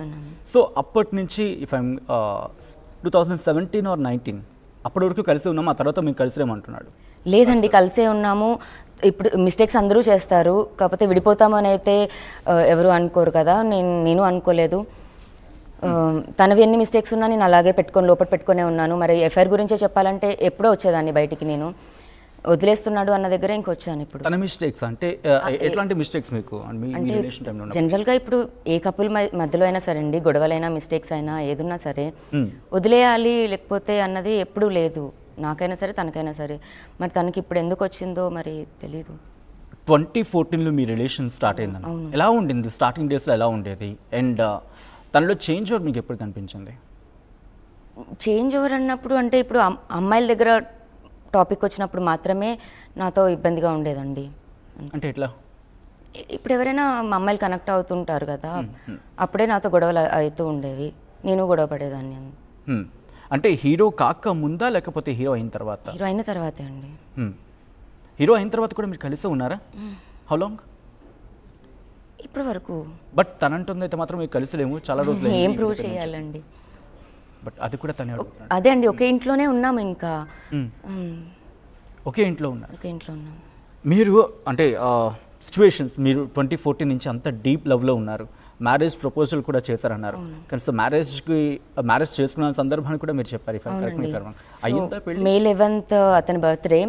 చేస్తున్నాము సో అప్పటి నుంచి if I'm two thousand seventeen or nineteen అప్పటి వరకు కలిసి ఉన్నాము ఆ తర్వాత మేము కలిసి లేదండి కలిసే ఉన్నాము ఇప్పుడు మిస్టేక్స్ అందరూ చేస్తారు కాకపోతే విడిపోతామని అయితే uh, ఎవరు అనుకోరు కదా నేను నేను అనుకోలేదు um, తనవి ఎన్ని మిస్టేక్స్ ఉన్నా నేను అలాగే పెట్టుకొని లోపల పెట్టుకునే ఉన్నాను మరి ఎఫ్ఐఆర్ గురించే చెప్పాలంటే ఎప్పుడో వచ్చేదాన్ని బయటికి నేను వదిలేస్తున్నాడు అన్న దగ్గర ఇంకొచ్చాను ఇప్పుడు తన మిస్టేక్స్ అంటే ఎట్లాంటి మిస్టేక్స్ మీకు అంటే జనరల్గా ఇప్పుడు ఏ కపుల్ మధ్యలో అయినా సరే అండి గొడవలైనా మిస్టేక్స్ అయినా ఏదున్నా సరే వదిలేయాలి లేకపోతే అన్నది ఎప్పుడూ లేదు నాకైనా సరే తనకైనా సరే మరి తనకి ఇప్పుడు ఎందుకు వచ్చిందో మరి తెలీదు ట్వంటీ ఫోర్టీన్లో మీ రిలేషన్ స్టార్ట్ అయింది ఎలా ఉండింది స్టార్టింగ్ డేస్లో ఎలా ఉండేది అండ్ తనలో చేంజ్ ఓవర్ మీకు ఎప్పుడు కనిపించింది చేంజ్ ఓవర్ అన్నప్పుడు అంటే ఇప్పుడు అమ్మాయిల దగ్గర టాపిక్ వచ్చినప్పుడు మాత్రమే నాతో ఇబ్బందిగా ఉండేదండి అంటే ఎట్లా ఇప్పుడు ఎవరైనా మా అమ్మాయిలు కనెక్ట్ అవుతుంటారు కదా అప్పుడే నాతో గొడవలు అవుతూ ఉండేవి నేను గొడవ పడేదాన్ని అంటే హీరో కాక ముందా లేకపోతే హీరో అయిన తర్వాత హీరో అయిన తర్వాతే అండి హీరో అయిన తర్వాత కూడా మీరు కలిసి ఉన్నారా హౌ లాంగ్ ఇప్పటి వరకు బట్ తనంటుంది అయితే మాత్రం కలిసి లేము చాలా రోజులు ఏం ప్రూవ్ చేయాలండి బట్ అది కూడా తనే అదే అండి ఒకే ఇంట్లోనే ఉన్నాం ఇంకా ఒకే ఇంట్లో ఉన్నాం ఒకే ఇంట్లో ఉన్నాం మీరు అంటే సిచ్యువేషన్స్ మీరు ట్వంటీ ఫోర్టీన్ నుంచి అంత డీప్ లవ్లో ఉన్నారు మ్యారేజ్ ప్రపోజల్ కూడా చేశారన్నారు కానీ సో మ్యారేజ్కి మ్యారేజ్ చేసుకున్న సందర్భాన్ని కూడా మీరు చెప్పారు మే లెవెన్త్ అతని బర్త్డే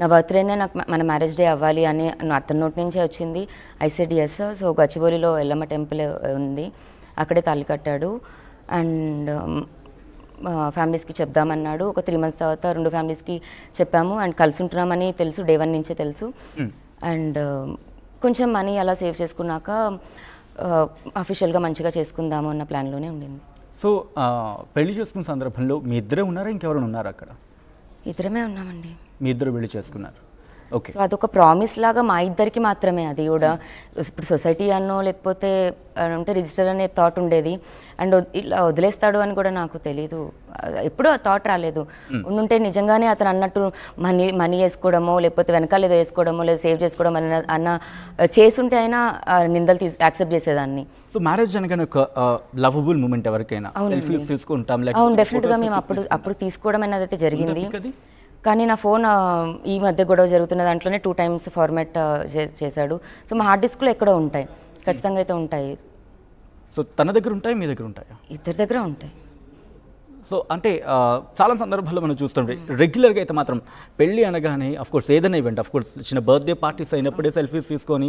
నా బర్త్డేనే నాకు మన మ్యారేజ్ డే అవ్వాలి అని అతని నోటి నుంచే వచ్చింది ఐసీడిఎస్ సో గచ్చిబౌలిలో ఎల్లమ్మ టెంపుల్ ఉంది అక్కడే తాళి కట్టాడు అండ్ ఫ్యామిలీస్కి చెప్దామన్నాడు ఒక త్రీ మంత్స్ తర్వాత రెండు ఫ్యామిలీస్కి చెప్పాము అండ్ కలిసి ఉంటున్నామని తెలుసు డే వన్ నుంచే తెలుసు అండ్ కొంచెం మనీ అలా సేవ్ చేసుకున్నాక అఫీషియల్గా మంచిగా చేసుకుందాము అన్న ప్లాన్లోనే ఉండింది సో పెళ్లి చేసుకున్న సందర్భంలో మీ ఇద్దరే ఉన్నారా ఇంకెవరైనా ఉన్నారా అక్కడ ఇద్దరమే ఉన్నామండి మీ ఇద్దరు పెళ్లి చేసుకున్నారు సో అదొక ప్రామిస్ లాగా మా ఇద్దరికి మాత్రమే అది కూడా ఇప్పుడు సొసైటీ అన్నో లేకపోతే అంటే రిజిస్టర్ అనే థాట్ ఉండేది అండ్ ఇలా వదిలేస్తాడు అని కూడా నాకు తెలియదు ఎప్పుడూ ఆ థాట్ రాలేదు hmm. ఉండుంటే నిజంగానే అతను అన్నట్టు మనీ మనీ వేసుకోవడమో లేకపోతే వెనకాల ఏదో వేసుకోవడమో లేదా సేవ్ చేసుకోవడం అన్న అన్న చేసుంటే అయినా నిందలు తీసు యాక్సెప్ట్ చేసేదాన్ని సో మ్యారేజ్ అనగానే ఒక లవబుల్ మూమెంట్ ఎవరికైనా అవును డెఫినెట్గా మేము అప్పుడు అప్పుడు తీసుకోవడం అనేది అయితే జరిగింది కానీ నా ఫోన్ ఈ మధ్య గొడవ జరుగుతున్న దాంట్లోనే టూ టైమ్స్ ఫార్మాట్ చేశాడు సో మా హార్డ్ డిస్క్లో ఎక్కడో ఉంటాయి ఖచ్చితంగా అయితే ఉంటాయి సో తన దగ్గర ఉంటాయి మీ దగ్గర ఉంటాయి ఇద్దరి దగ్గర ఉంటాయి సో అంటే చాలా సందర్భాల్లో మనం చూస్తాం రెగ్యులర్గా అయితే మాత్రం పెళ్ళి అనగానే కోర్స్ ఏదైనా ఈవెంట్ కోర్స్ చిన్న బర్త్డే పార్టీస్ అయినప్పుడే సెల్ఫీస్ తీసుకొని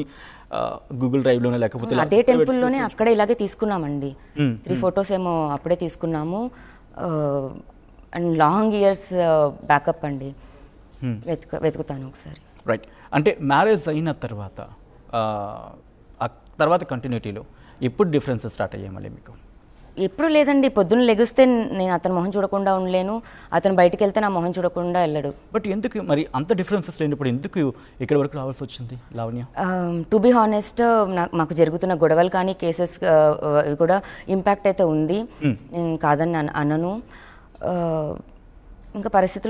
గూగుల్ డ్రైవ్లోనే లేకపోతే అదే టెంపుల్లోనే అక్కడే ఇలాగే తీసుకున్నామండి త్రీ ఫొటోస్ ఏమో అప్పుడే తీసుకున్నాము అండ్ లాంగ్ ఇయర్స్ బ్యాకప్ అండి hmm. వెతుకు వెతుకుతాను ఒకసారి రైట్ అంటే మ్యారేజ్ అయిన తర్వాత తర్వాత కంటిన్యూటీలో ఎప్పుడు డిఫరెన్స్ స్టార్ట్ అయ్యాయి మళ్ళీ మీకు ఎప్పుడు లేదండి పొద్దున్న లెగిస్తే నేను అతను మొహం చూడకుండా ఉండలేను అతను బయటకు వెళ్తే నా మొహం చూడకుండా వెళ్ళడు బట్ ఎందుకు మరి అంత డిఫరెన్సెస్ లేనప్పుడు ఎందుకు ఇక్కడ వరకు రావాల్సి వచ్చింది లావణ్య టు బీ హానెస్ట్ మాకు జరుగుతున్న గొడవలు కానీ కేసెస్ కూడా ఇంపాక్ట్ అయితే ఉంది hmm. నేను కాదని అనను uh, încă pare setul